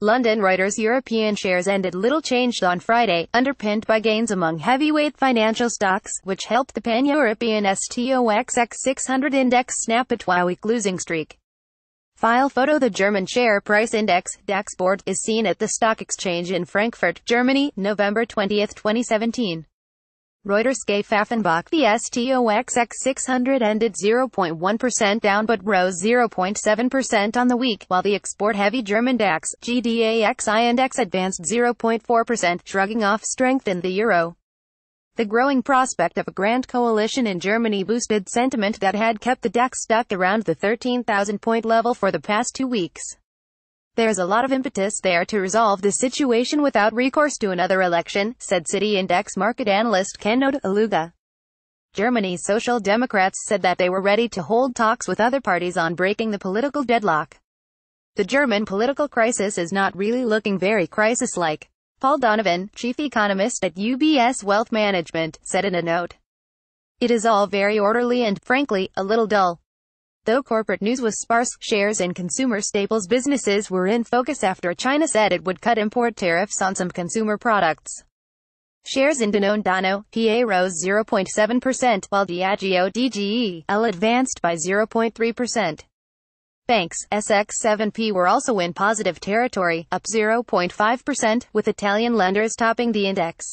London Reuters European shares ended little changed on Friday, underpinned by gains among heavyweight financial stocks, which helped the pan-European STOXX 600 index snap a two-week losing streak. File photo The German share price index, DAX board, is seen at the stock exchange in Frankfurt, Germany, November 20, 2017. Reuters gave Pfaffenbach the STOXX600 ended 0.1% down but rose 0.7% on the week, while the export-heavy German DAX, GDAXI index advanced 0.4%, shrugging off strength in the euro. The growing prospect of a grand coalition in Germany boosted sentiment that had kept the DAX stuck around the 13,000-point level for the past two weeks. There is a lot of impetus there to resolve the situation without recourse to another election, said City Index market analyst Kenode Aluga. Germany's Social Democrats said that they were ready to hold talks with other parties on breaking the political deadlock. The German political crisis is not really looking very crisis-like. Paul Donovan, chief economist at UBS Wealth Management, said in a note. It is all very orderly and, frankly, a little dull. Though corporate news was sparse, shares in consumer staples businesses were in focus after China said it would cut import tariffs on some consumer products. Shares in Danone Dano, PA rose 0.7%, while Diageo DGE, L advanced by 0.3%. Banks, SX7P were also in positive territory, up 0.5%, with Italian lenders topping the index.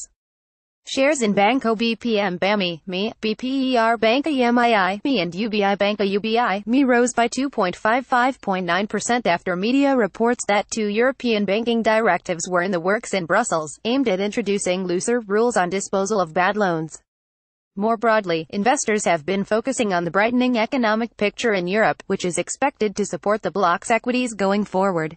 Shares in Banco BPM BAMI, ME, BPER Banca MII, ME and UBI Banca UBI, ME rose by 2.55.9% after media reports that two European banking directives were in the works in Brussels, aimed at introducing looser rules on disposal of bad loans. More broadly, investors have been focusing on the brightening economic picture in Europe, which is expected to support the bloc's equities going forward.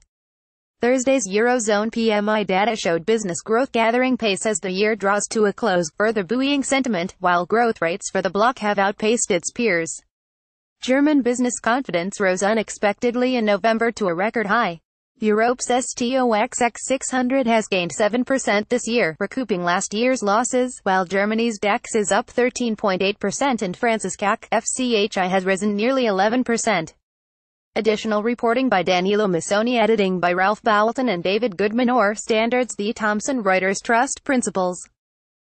Thursday's Eurozone PMI data showed business growth gathering pace as the year draws to a close, further buoying sentiment, while growth rates for the bloc have outpaced its peers. German business confidence rose unexpectedly in November to a record high. Europe's STOXX 600 has gained 7% this year, recouping last year's losses, while Germany's DAX is up 13.8% and France's CAC FCHI has risen nearly 11%. Additional reporting by Danilo Missoni editing by Ralph Ballatin and David Goodman or Standards The Thompson Reuters Trust Principles